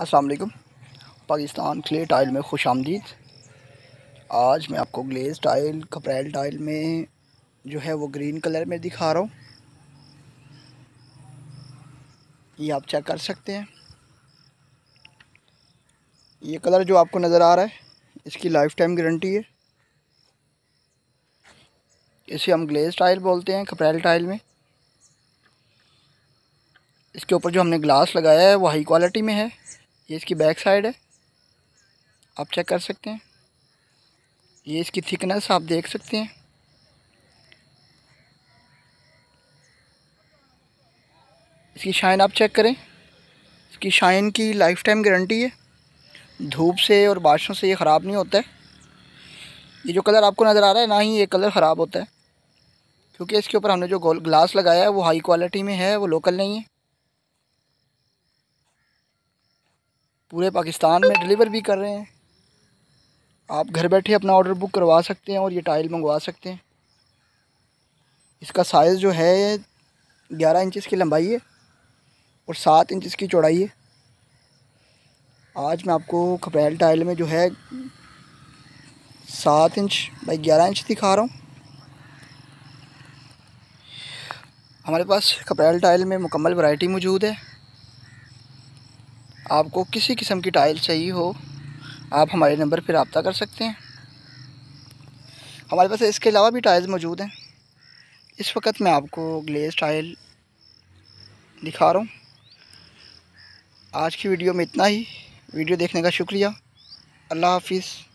असलकम Pakistan clay tile में खुश आमदीद आज मैं आपको ग्लेज टाइल कपरेल टाइल में जो है वो ग्रीन कलर में दिखा रहा हूँ ये आप चेक कर सकते हैं ये कलर जो आपको नज़र आ रहा है इसकी लाइफ टाइम गारंटी है इसे हम ग्लेज टाइल बोलते हैं कपरेल टाइल में इसके ऊपर जो हमने ग्लास लगाया है वो हाई क्वालिटी में है ये इसकी बैक साइड है आप चेक कर सकते हैं ये इसकी थिकनेस आप देख सकते हैं इसकी शाइन आप चेक करें इसकी शाइन की लाइफ टाइम गारंटी है धूप से और बारिशों से ये ख़राब नहीं होता है ये जो कलर आपको नज़र आ रहा है ना ही ये कलर ख़राब होता है क्योंकि इसके ऊपर हमने जो ग्लास लगाया है वो हाई क्वालिटी में है वो लोकल नहीं है पूरे पाकिस्तान में डिलीवर भी कर रहे हैं आप घर बैठे अपना ऑर्डर बुक करवा सकते हैं और ये टाइल मंगवा सकते हैं इसका साइज़ जो है ग्यारह इंचज़ की लंबाई है और सात इंच की चौड़ाई है आज मैं आपको खपैल टाइल में जो है सात इंच बाई ग्यारह इंच दिखा रहा हूँ हमारे पास खपैल टाइल में मुकम्मल वैरायटी मौजूद है आपको किसी किस्म की टाइल चाहिए हो आप हमारे नंबर पर रबता कर सकते हैं हमारे पास इसके अलावा भी टाइल्स मौजूद हैं इस वक्त मैं आपको ग्लेस टाइल दिखा रहा हूँ आज की वीडियो में इतना ही वीडियो देखने का शुक्रिया अल्लाह हाफिज़